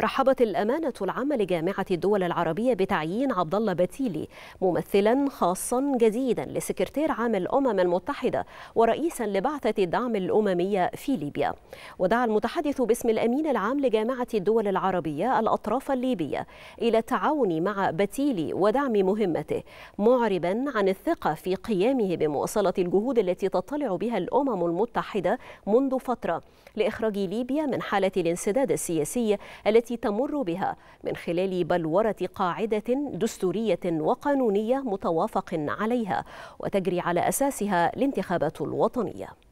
رحبت الأمانة العامة لجامعة الدول العربية بتعيين عبد الله بتيلي ممثلا خاصا جديدا لسكرتير عام الأمم المتحدة ورئيسا لبعثة الدعم الأممية في ليبيا ودعا المتحدث باسم الأمين العام لجامعة الدول العربية الأطراف الليبية إلى التعاون مع بتيلي ودعم مهمته معربا عن الثقة في قيامه بمواصلة الجهود التي تطلع بها الأمم المتحدة منذ فترة لإخراج ليبيا من حالة الانسداد السياسي التي التي تمر بها من خلال بلورة قاعدة دستورية وقانونية متوافق عليها وتجري على أساسها الانتخابات الوطنية